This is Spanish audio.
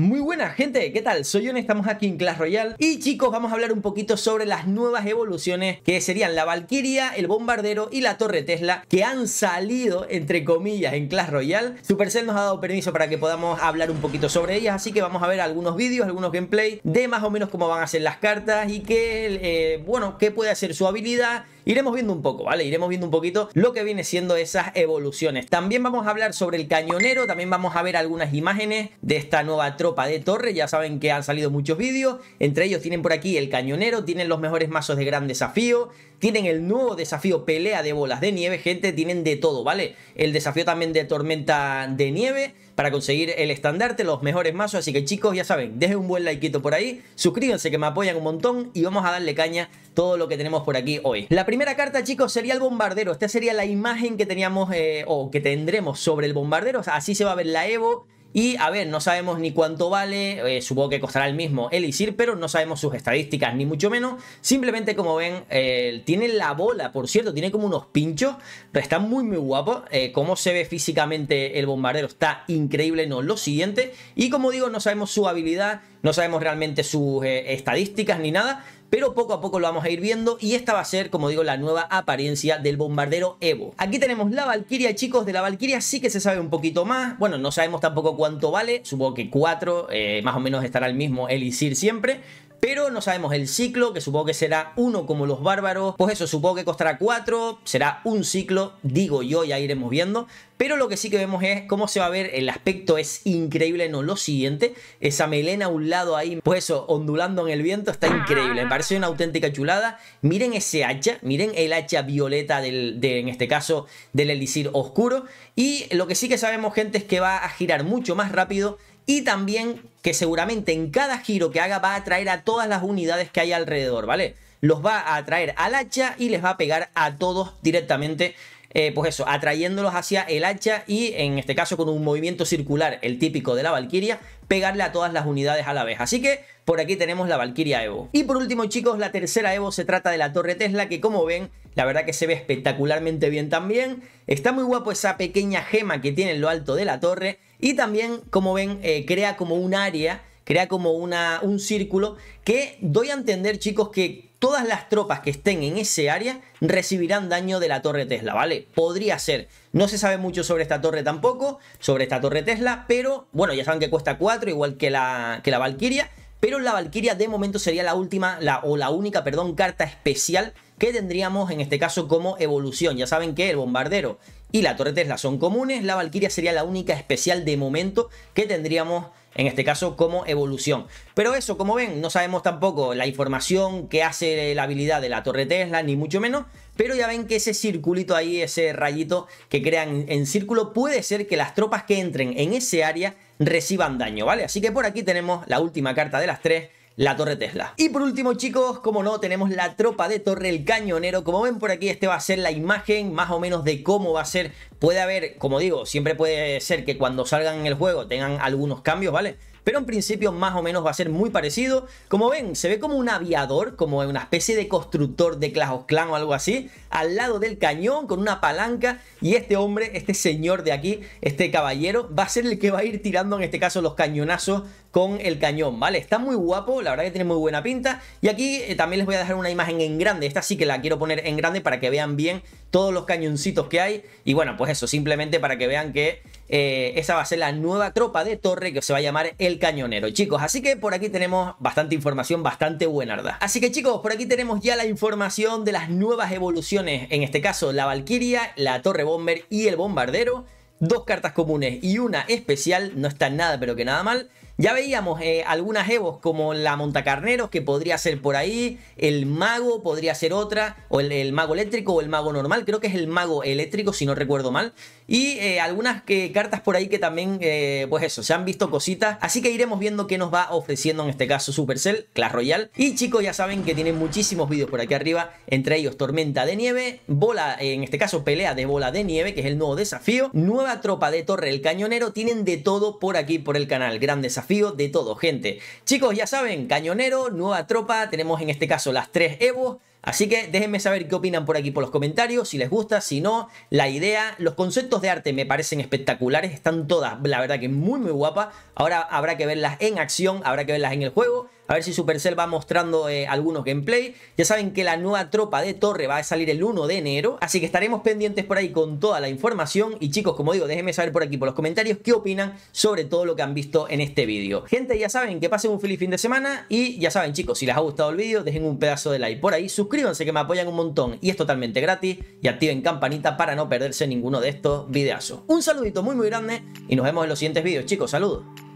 Muy buena gente, ¿qué tal? Soy yo estamos aquí en Clash Royale y chicos vamos a hablar un poquito sobre las nuevas evoluciones que serían la Valkyria, el Bombardero y la Torre Tesla que han salido entre comillas en Clash Royale. Supercell nos ha dado permiso para que podamos hablar un poquito sobre ellas, así que vamos a ver algunos vídeos, algunos gameplay de más o menos cómo van a ser las cartas y qué eh, bueno, qué puede hacer su habilidad Iremos viendo un poco, ¿vale? Iremos viendo un poquito lo que viene siendo esas evoluciones. También vamos a hablar sobre el cañonero, también vamos a ver algunas imágenes de esta nueva tropa de torre. Ya saben que han salido muchos vídeos, entre ellos tienen por aquí el cañonero, tienen los mejores mazos de gran desafío, tienen el nuevo desafío pelea de bolas de nieve, gente, tienen de todo, ¿vale? El desafío también de tormenta de nieve para conseguir el estandarte, los mejores mazos. Así que chicos, ya saben, dejen un buen like por ahí, suscríbanse que me apoyan un montón y vamos a darle caña todo lo que tenemos por aquí hoy. La primera carta, chicos, sería el bombardero. Esta sería la imagen que teníamos eh, o que tendremos sobre el bombardero. así se va a ver la Evo y a ver, no sabemos ni cuánto vale, eh, supongo que costará el mismo Elixir, pero no sabemos sus estadísticas, ni mucho menos. Simplemente, como ven, eh, tiene la bola, por cierto, tiene como unos pinchos, pero está muy, muy guapo. Como eh, cómo se ve físicamente el bombardero está increíble, no lo siguiente. Y como digo, no sabemos su habilidad, no sabemos realmente sus estadísticas ni nada, pero poco a poco lo vamos a ir viendo y esta va a ser, como digo, la nueva apariencia del bombardero Evo. Aquí tenemos la Valkyria, chicos, de la Valkyria sí que se sabe un poquito más, bueno, no sabemos tampoco cuánto vale, supongo que 4, eh, más o menos estará el mismo Elisir siempre, pero no sabemos el ciclo, que supongo que será uno como los bárbaros, pues eso, supongo que costará 4, será un ciclo, digo yo, ya iremos viendo, pero lo que sí que vemos es cómo se va a ver, el aspecto es increíble, no lo siguiente, esa melena a un lado ahí, pues eso, ondulando en el viento, está increíble, me parece una auténtica chulada, miren ese hacha, miren el hacha violeta del, de, en este caso, del elixir oscuro, y lo que sí que sabemos gente es que va a girar mucho más rápido y también que seguramente en cada giro que haga va a atraer a todas las unidades que hay alrededor, ¿vale? Los va a atraer al hacha y les va a pegar a todos directamente eh, pues eso, atrayéndolos hacia el hacha y en este caso con un movimiento circular, el típico de la Valquiria, pegarle a todas las unidades a la vez. Así que por aquí tenemos la Valkyria Evo. Y por último chicos, la tercera Evo se trata de la Torre Tesla que como ven, la verdad que se ve espectacularmente bien también. Está muy guapo esa pequeña gema que tiene en lo alto de la torre y también como ven eh, crea como un área crea como una, un círculo que doy a entender, chicos, que todas las tropas que estén en ese área recibirán daño de la torre Tesla, ¿vale? Podría ser. No se sabe mucho sobre esta torre tampoco, sobre esta torre Tesla, pero bueno, ya saben que cuesta 4, igual que la, que la Valkyria. Pero la Valkyria de momento sería la última, la, o la única, perdón, carta especial que tendríamos en este caso como evolución. Ya saben que el bombardero y la torre Tesla son comunes, la Valkyria sería la única especial de momento que tendríamos en este caso como evolución. Pero eso, como ven, no sabemos tampoco la información que hace la habilidad de la torre Tesla, ni mucho menos, pero ya ven que ese circulito ahí, ese rayito que crean en círculo, puede ser que las tropas que entren en ese área reciban daño, ¿vale? Así que por aquí tenemos la última carta de las tres, la Torre Tesla. Y por último chicos, como no, tenemos la tropa de Torre el Cañonero. Como ven por aquí, este va a ser la imagen más o menos de cómo va a ser. Puede haber, como digo, siempre puede ser que cuando salgan en el juego tengan algunos cambios, ¿vale? pero en principio más o menos va a ser muy parecido. Como ven, se ve como un aviador, como una especie de constructor de Clash clan o algo así, al lado del cañón con una palanca y este hombre, este señor de aquí, este caballero, va a ser el que va a ir tirando en este caso los cañonazos con el cañón, ¿vale? Está muy guapo, la verdad que tiene muy buena pinta y aquí eh, también les voy a dejar una imagen en grande, esta sí que la quiero poner en grande para que vean bien todos los cañoncitos que hay y bueno, pues eso, simplemente para que vean que eh, esa va a ser la nueva tropa de torre que se va a llamar el cañonero, chicos. Así que por aquí tenemos bastante información, bastante buenarda. Así que chicos, por aquí tenemos ya la información de las nuevas evoluciones, en este caso la Valkyria, la torre bomber y el bombardero. Dos cartas comunes y una especial, no está nada pero que nada mal. Ya veíamos eh, algunas Evos como la Montacarneros, que podría ser por ahí, el Mago podría ser otra, o el, Mago Eléctrico o el Mago Normal, creo que es el Mago Eléctrico si no recuerdo mal, y eh, algunas que, cartas por ahí que también, eh, pues eso, se han visto cositas, así que iremos viendo qué nos va ofreciendo en este caso Supercell, Clash Royale, y chicos ya saben que tienen muchísimos vídeos por aquí arriba, entre ellos Tormenta de Nieve, Bola, en este caso Pelea de Bola de Nieve, que es el nuevo desafío, Nueva Tropa de Torre el Cañonero, tienen de todo por aquí, por el canal, gran desafío de todo, gente. Chicos, ya saben, cañonero, nueva tropa, tenemos en este caso las tres Evos, Así que déjenme saber qué opinan por aquí por los comentarios, si les gusta, si no, la idea, los conceptos de arte me parecen espectaculares, están todas, la verdad que muy muy guapas, ahora habrá que verlas en acción, habrá que verlas en el juego, a ver si Supercell va mostrando eh, algunos gameplay, ya saben que la nueva tropa de torre va a salir el 1 de enero, así que estaremos pendientes por ahí con toda la información y chicos, como digo, déjenme saber por aquí por los comentarios qué opinan sobre todo lo que han visto en este vídeo. Gente, ya saben que pasen un feliz fin de semana y ya saben chicos, si les ha gustado el vídeo, dejen un pedazo de like por ahí, suscríbanse suscríbanse que me apoyan un montón y es totalmente gratis y activen campanita para no perderse ninguno de estos videazos. Un saludito muy muy grande y nos vemos en los siguientes vídeos chicos, saludos.